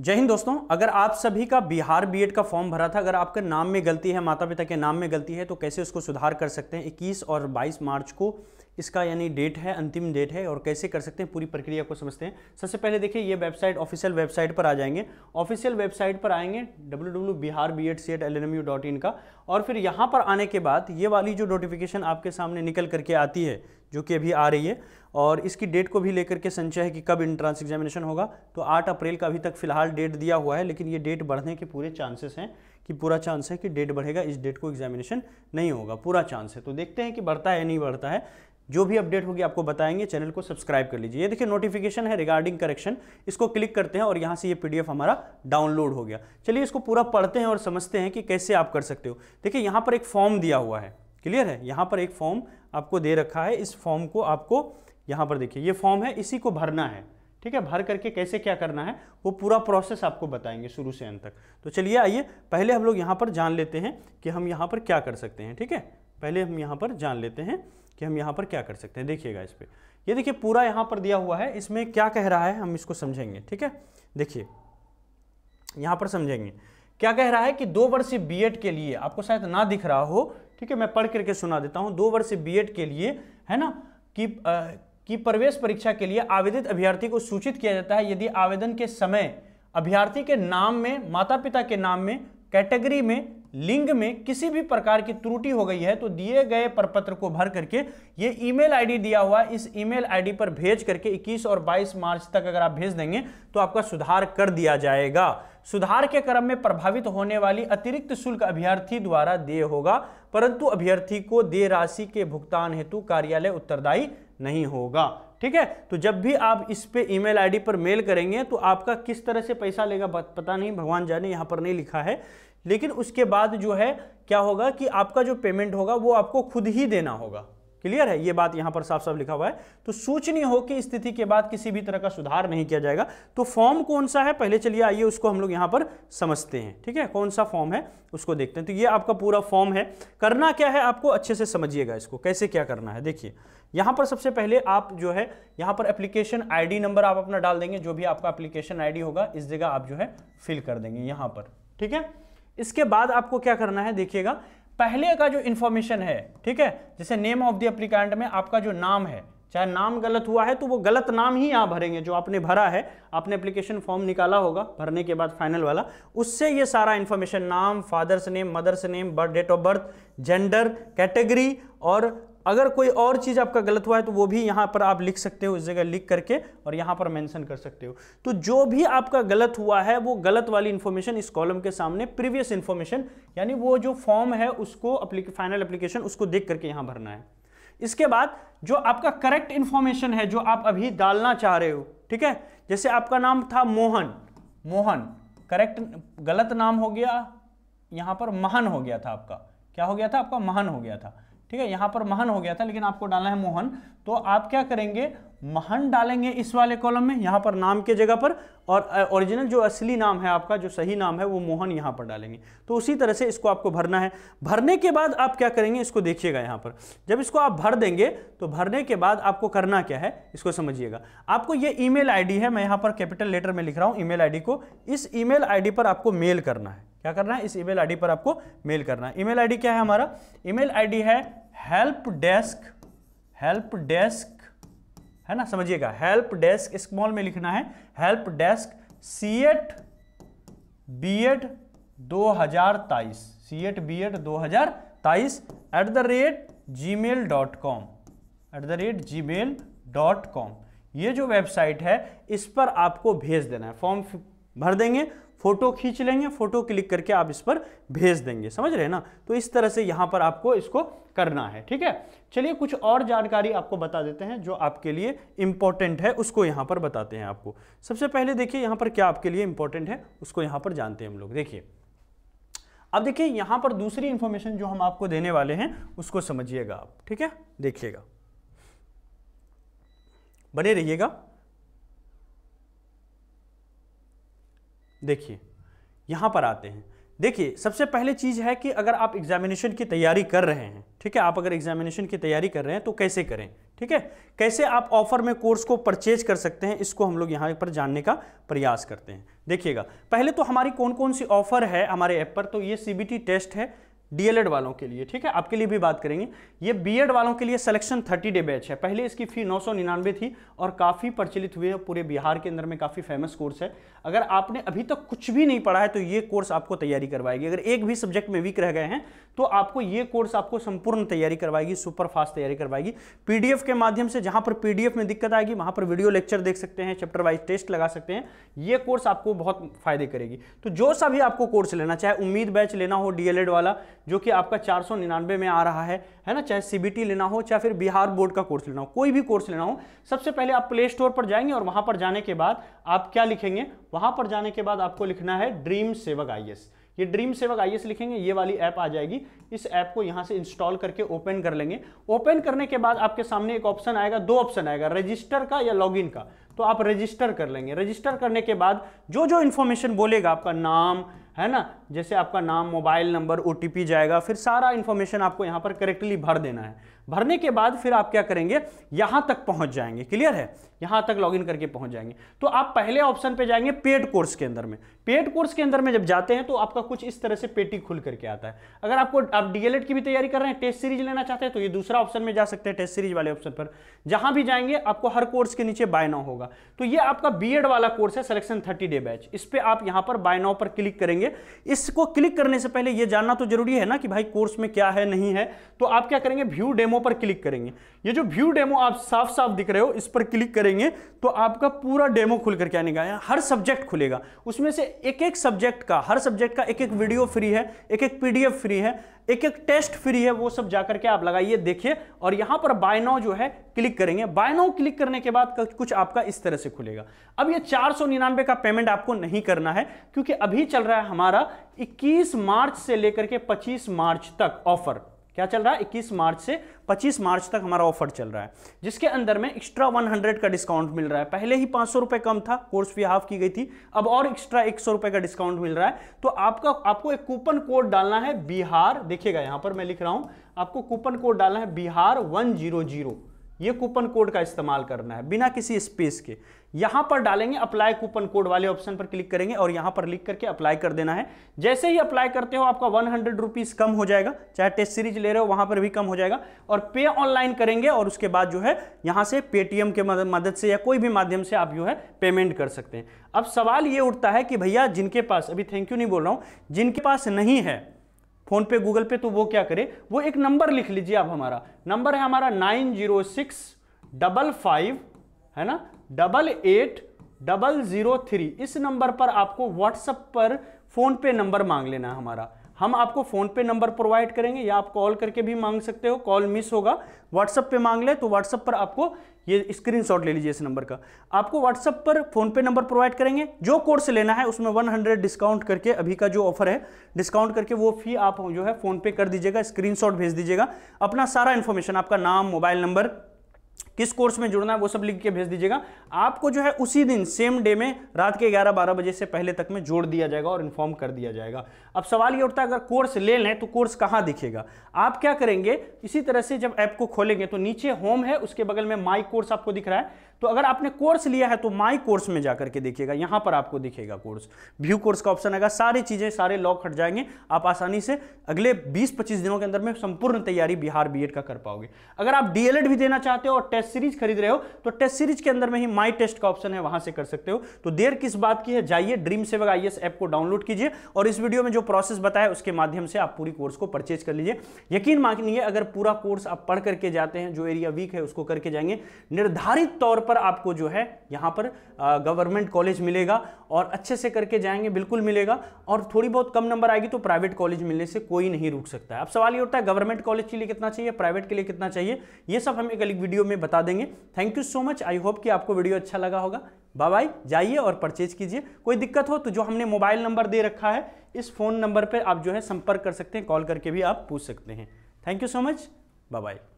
जय हिंद दोस्तों अगर आप सभी का बिहार बीएड का फॉर्म भरा था अगर आपके नाम में गलती है माता पिता के नाम में गलती है तो कैसे उसको सुधार कर सकते हैं 21 और 22 मार्च को इसका यानी डेट है अंतिम डेट है और कैसे कर सकते हैं पूरी प्रक्रिया को समझते हैं सबसे पहले देखिए ये वेबसाइट ऑफिशियल वेबसाइट पर आ जाएंगे ऑफिशियल वेबसाइट पर आएंगे W W Bihar B Ed C एट L N M U dot in का और फिर यहाँ पर आने के बाद ये वाली जो नोटिफिकेशन आपके सामने निकल करके आती है जो कि अभी आ रही है और इसकी डेट को भी लेकर के संचय है कि कब इंट्रांस एग्जामिनेशन होगा तो 8 अप्रैल का अभी तक फिलहाल डेट दिया हुआ है लेकिन ये डेट बढ़ने के पूरे चांसेस हैं कि पूरा चांस है कि डेट बढ़ेगा इस डेट को एग्जामिनेशन नहीं होगा पूरा चांस है तो देखते हैं कि बढ़ता है नहीं बढ़ता है जो भी अपडेट होगी आपको बताएंगे चैनल को सब्सक्राइब कर लीजिए ये देखिए नोटिफिकेशन है रिगार्डिंग करेक्शन इसको क्लिक करते हैं और यहाँ से ये पीडीएफ हमारा डाउनलोड हो गया चलिए इसको पूरा पढ़ते हैं और समझते हैं कि कैसे आप कर सकते हो देखिए यहाँ पर एक फॉर्म दिया हुआ है क्लियर है यहाँ पर एक फॉर्म आपको दे रखा है इस फॉर्म को आपको यहाँ पर देखिए ये फॉर्म है इसी को भरना है ठीक है भर करके कैसे क्या करना है वो पूरा प्रोसेस आपको बताएंगे शुरू से अंत तक तो चलिए आइए पहले हम लोग यहाँ पर जान लेते हैं कि हम यहाँ पर क्या कर सकते हैं ठीक है पहले हम यहाँ पर जान लेते हैं कि हम यहाँ पर क्या कर सकते हैं देखिएगा इस पर ये देखिए पूरा यहाँ पर दिया हुआ है इसमें क्या कह रहा है हम इसको समझेंगे ठीक है देखिए यहाँ पर समझेंगे क्या कह रहा है कि दो बी एड के लिए आपको शायद ना दिख रहा हो ठीक है मैं पढ़ करके सुना देता हूँ दो बी एड के लिए है ना कि कि प्रवेश परीक्षा के लिए आवेदित अभ्यर्थी को सूचित किया जाता है यदि आवेदन के समय अभ्यर्थी के नाम में माता पिता के नाम में कैटेगरी में लिंग में किसी भी प्रकार की त्रुटि हो गई है तो दिए गए प्रपत्र को भर करके ये ईमेल आईडी दिया हुआ है इस ईमेल आईडी पर भेज करके 21 और 22 मार्च तक अगर आप भेज देंगे तो आपका सुधार कर दिया जाएगा सुधार के क्रम में प्रभावित होने वाली अतिरिक्त शुल्क अभ्यर्थी द्वारा देय होगा परंतु अभ्यर्थी को दे राशि के भुगतान हेतु कार्यालय उत्तरदायी नहीं होगा ठीक है तो जब भी आप इस पे ईमेल आईडी पर मेल करेंगे तो आपका किस तरह से पैसा लेगा पता नहीं भगवान जाने यहाँ पर नहीं लिखा है लेकिन उसके बाद जो है क्या होगा कि आपका जो पेमेंट होगा वो आपको खुद ही देना होगा क्लियर है ये बात यहां पर साफ साफ लिखा हुआ है तो सूचनी हो कि स्थिति के बाद किसी भी तरह का सुधार नहीं किया जाएगा तो फॉर्म कौन सा है पहले चलिए आइए उसको हम लोग यहां पर समझते हैं ठीक है कौन सा फॉर्म है उसको देखते हैं तो ये आपका पूरा फॉर्म है करना क्या है आपको अच्छे से समझिएगा इसको कैसे क्या करना है देखिए यहां पर सबसे पहले आप जो है यहां पर एप्लीकेशन आई नंबर आप अपना डाल देंगे जो भी आपका एप्लीकेशन आई होगा इस जगह आप जो है फिल कर देंगे यहां पर ठीक है इसके बाद आपको क्या करना है देखिएगा पहले का जो इन्फॉर्मेशन है ठीक है जैसे नेम ऑफ द एप्लीकेंट में आपका जो नाम है चाहे नाम गलत हुआ है तो वो गलत नाम ही यहाँ भरेंगे जो आपने भरा है आपने एप्लीकेशन फॉर्म निकाला होगा भरने के बाद फाइनल वाला उससे ये सारा इन्फॉर्मेशन नाम father's name mother's name birth date of birth gender category और अगर कोई और चीज़ आपका गलत हुआ है तो वो भी यहाँ पर आप लिख सकते हो इस जगह लिख करके और यहाँ पर मेंशन कर सकते हो तो जो भी आपका गलत हुआ है वो गलत वाली इन्फॉर्मेशन इस कॉलम के सामने प्रीवियस इन्फॉर्मेशन यानी वो जो फॉर्म है उसको फाइनल अप्लीकेशन उसको देख करके यहाँ भरना है इसके बाद जो आपका करेक्ट इन्फॉर्मेशन है जो आप अभी डालना चाह रहे हो ठीक है जैसे आपका नाम था मोहन मोहन करेक्ट गलत नाम हो गया यहाँ पर महान हो गया था आपका क्या हो गया था आपका महान हो गया था ठीक है यहां पर महन हो गया था लेकिन आपको डालना है मोहन तो आप क्या करेंगे महन डालेंगे इस वाले कॉलम में यहां पर नाम के जगह पर और ओरिजिनल जो असली नाम है आपका जो सही नाम है वो मोहन यहां पर डालेंगे तो उसी तरह से इसको आपको भरना है भरने के बाद आप क्या करेंगे इसको देखिएगा यहां पर जब इसको आप भर देंगे तो भरने के बाद आपको करना क्या है इसको समझिएगा आपको ये ईमेल आईडी है मैं यहां पर कैपिटल लेटर में लिख रहा मेल ईमेल आईडी को इस ईमेल आईडी पर आपको मेल करना है क्या करना है इस ईमेल आईडी पर आपको मेल करना है ईमेल आईडी क्या है हमारा ईमेल आईडी है हेल्प डेस्क हेल्प डेस्क है ना समझिएगा हेल्प डेस्क स्मॉल में लिखना है हेल्प डेस्क सी एट बी एड दो हजार तेईस सी एट बी एड दो हजार तेईस at the rate Gmail dot com at the rate Gmail dot com ये जो वेबसाइट है इस पर आपको भेज देना है फॉर्म भर देंगे फोटो खींच लेंगे फोटो क्लिक करके आप इस पर भेज देंगे समझ रहे हैं ना तो इस तरह से यहाँ पर आपको इसको करना है ठीक है चलिए कुछ और जानकारी आपको बता देते हैं जो आपके लिए इंपॉर्टेंट है उसको यहाँ पर बताते हैं आपको सबसे पहले देखिए यहाँ पर क्या आपके लिए इंपॉर्टेंट है उसको यहाँ पर जानते हैं हम लोग देखिए अब देखिए यहाँ पर दूसरी इन्फॉर्मेशन जो हम आपको देने वाले हैं उसको समझिएगा आप ठीक है देखिएगा बने रहिएगा देखिए यहाँ पर आते हैं देखिए सबसे पहले चीज़ है कि अगर आप एग्जामिनेशन की तैयारी कर रहे हैं ठीक है आप अगर एग्जामिनेशन की तैयारी कर रहे हैं तो कैसे करें ठीक है कैसे आप ऑफर में कोर्स को परचेज कर सकते हैं इसको हम लोग यहाँ पर जानने का प्रयास करते हैं देखिएगा पहले तो हमारी कौन कौन सी ऑफर है हमारे ऐप पर तो ये सी टेस्ट है डीएलएड वालों के लिए ठीक है आपके लिए भी बात करेंगे ये बीएड वालों के लिए सिलेक्शन 30 डे बैच है पहले इसकी फी नौ थी और काफ़ी प्रचलित हुए है पूरे बिहार के अंदर में काफ़ी फेमस कोर्स है अगर आपने अभी तक तो कुछ भी नहीं पढ़ा है तो ये कोर्स आपको तैयारी करवाएगी अगर एक भी सब्जेक्ट में वीक रह गए हैं तो आपको ये कोर्स आपको संपूर्ण तैयारी करवाएगी सुपर फास्ट तैयारी करवाएगी पीडीएफ के माध्यम से जहाँ पर पीडीएफ में दिक्कत आएगी वहाँ पर वीडियो लेक्चर देख सकते हैं चैप्टर वाइज टेस्ट लगा सकते हैं ये कोर्स आपको बहुत फायदे करेगी तो जो सा भी आपको कोर्स लेना चाहे उम्मीद बैच लेना हो डीएलएड वाला जो कि आपका चार सौ निन्यानवे में आ रहा है है ना चाहे सी लेना हो चाहे फिर बिहार बोर्ड का कोर्स लेना हो कोई भी कोर्स लेना हो सबसे पहले आप प्ले स्टोर पर जाएंगे और वहां पर जाने के बाद आप क्या लिखेंगे वहां पर जाने के बाद आपको लिखना है ड्रीम सेवक आई ये ड्रीम सेवक आई लिखेंगे ये वाली ऐप आ जाएगी इस ऐप को यहाँ से इंस्टॉल करके ओपन कर लेंगे ओपन करने के बाद आपके सामने एक ऑप्शन आएगा दो ऑप्शन आएगा रजिस्टर का या लॉगिन का तो आप रजिस्टर कर लेंगे रजिस्टर करने के बाद जो जो इन्फॉर्मेशन बोलेगा आपका नाम है ना जैसे आपका नाम मोबाइल नंबर ओ जाएगा फिर सारा इन्फॉर्मेशन आपको यहाँ पर करेक्टली भर देना है भरने के बाद फिर आप क्या करेंगे यहां तक पहुंच जाएंगे क्लियर है यहां तक लॉगिन करके पहुंच जाएंगे तो आप पहले ऑप्शन पे जाएंगे पेड कोर्स के अंदर में पेड कोर्स के अंदर में जब जाते हैं तो आपका कुछ इस तरह से पेटी खुल करके आता है अगर आपको आप डीएलएड की भी तैयारी कर रहे हैं टेस्ट सीरीज लेना चाहते हैं तो ये दूसरा ऑप्शन में जा सकते हैं टेस्ट सीरीज वाले ऑप्शन पर जहां भी जाएंगे आपको हर कोर्स के नीचे बाय नाउ होगा तो ये आपका बी वाला कोर्स है सिलेक्शन थर्टी डे बैच इस पर आप यहां पर बाय नाउ पर क्लिक करेंगे इसको क्लिक करने से पहले यह जानना तो जरूरी है ना कि भाई कोर्स में क्या है नहीं है तो आप क्या करेंगे व्यू डेमो डेमो पर क्लिक करेंगे ये जो व्यू डेमो आप साफ साफ दिख रहे हो इस पर क्लिक करेंगे तो आपका पूरा डेमो खुल करके आने का हर सब्जेक्ट खुलेगा उसमें से एक एक सब्जेक्ट का हर सब्जेक्ट का एक एक वीडियो फ्री है एक एक पीडीएफ फ्री है एक एक टेस्ट फ्री है वो सब जाकर के आप लगाइए देखिए और यहां पर बाय नाउ जो है क्लिक करेंगे बाय नाउ क्लिक करने के बाद कुछ आपका इस तरह से खुलेगा अब ये चार का पेमेंट आपको नहीं करना है क्योंकि अभी चल रहा है हमारा 21 मार्च से लेकर के 25 मार्च तक ऑफर क्या चल रहा है 21 मार्च से 25 मार्च तक हमारा ऑफर चल रहा है जिसके अंदर में एक्स्ट्रा 100 का डिस्काउंट मिल रहा है पहले ही पाँच सौ कम था कोर्स भी हाफ की गई थी अब और एक्स्ट्रा एक सौ का डिस्काउंट मिल रहा है तो आपका आपको एक कूपन कोड डालना है बिहार देखिएगा यहाँ पर मैं लिख रहा हूँ आपको कूपन कोड डालना है बिहार वन ये कूपन कोड का इस्तेमाल करना है बिना किसी स्पेस के यहां पर डालेंगे अप्लाई कूपन कोड वाले ऑप्शन पर क्लिक करेंगे और यहां पर लिख करके अप्लाई कर देना है जैसे ही अप्लाई करते हो आपका वन हंड्रेड रुपीज कम हो जाएगा चाहे टेस्ट सीरीज ले रहे हो वहां पर भी कम हो जाएगा और पे ऑनलाइन करेंगे और उसके बाद जो है यहां से पेटीएम के मदद से या कोई भी माध्यम से आप जो है पेमेंट कर सकते हैं अब सवाल ये उठता है कि भैया जिनके पास अभी थैंक यू नहीं बोल रहा हूं जिनके पास नहीं है फोन पे गूगल पे तो वो क्या करे वो एक नंबर लिख लीजिए आप हमारा नंबर है हमारा nine zero six double five है ना double eight double zero three इस नंबर पर आपको व्हाट्सएप पर फ़ोन पे नंबर मांग लेना है हमारा हम आपको फ़ोन पे नंबर प्रोवाइड करेंगे या आप कॉल करके भी मांग सकते हो कॉल मिस होगा व्हाट्सएप पे मांग ले तो व्हाट्सएप पर आपको ये स्क्रीनशॉट ले लीजिए इस नंबर का आपको व्हाट्सएप पर फ़ोन पे नंबर प्रोवाइड करेंगे जो कोर्स लेना है उसमें 100 डिस्काउंट करके अभी का जो ऑफर है डिस्काउंट करके वो फी आप जो है फ़ोन पे कर दीजिएगा स्क्रीन भेज दीजिएगा अपना सारा इन्फॉर्मेशन आपका नाम मोबाइल नंबर किस कोर्स में जुड़ना है वो सब लिख के भेज दीजिएगा आपको जो है उसी दिन सेम डे में रात के 11-12 बजे से पहले तक में जोड़ दिया जाएगा और इन्फॉर्म कर दिया जाएगा अब सवाल ये उठता है अगर कोर्स ले लें तो कोर्स कहाँ दिखेगा आप क्या करेंगे इसी तरह से जब ऐप को खोलेंगे तो नीचे होम है उसके बगल में माई कोर्स आपको दिख रहा है तो अगर आपने कोर्स लिया है तो माई कोर्स में जाकर के देखिएगा यहां पर आपको दिखेगा कोर्स व्यू कोर्स का ऑप्शन आएगा सारी चीज़ें सारे लॉक हट जाएंगे आप आसानी से अगले बीस पच्चीस दिनों के अंदर में संपूर्ण तैयारी बिहार बी का कर पाओगे अगर आप डीएलएड भी देना चाहते हो और टेस्ट सीरीज खरीद रहे हो तो टेस्ट सीरीज के अंदर में ही माई टेस्ट का ऑप्शन है वहां से कर सकते हो तो देर किस बात की है जाइए ड्रीम सेवक आई ऐप को डाउनलोड कीजिए और इस वीडियो में जो प्रोसेस बताया उसके माध्यम से आप पूरी कोर्स को परचेज कर लीजिए यकीन है अगर पूरा कोर्स आप पढ़ करके जाते हैं जो एरिया वीक है उसको करके जाएंगे निर्धारित तौर पर आपको जो है यहाँ पर गवर्नमेंट कॉलेज मिलेगा और अच्छे से करके जाएंगे बिल्कुल मिलेगा और थोड़ी बहुत कम नंबर आएगी तो प्राइवेट कॉलेज मिलने से कोई नहीं रुक सकता है अब सवाल ये होता है गवर्नमेंट कॉलेज के लिए कितना चाहिए प्राइवेट के लिए कितना चाहिए ये सब हम एक अलग वीडियो में बता देंगे thank you so much I hope कि आपको वीडियो अच्छा लगा होगा बाय बाय जाइए और परचेज कीजिए कोई दिक्कत हो तो जो हमने मोबाइल नंबर दे रखा है इस फ़ोन नंबर पर आप जो है संपर्क कर सकते हैं कॉल करके भी आप पूछ सकते हैं thank you so much bye bye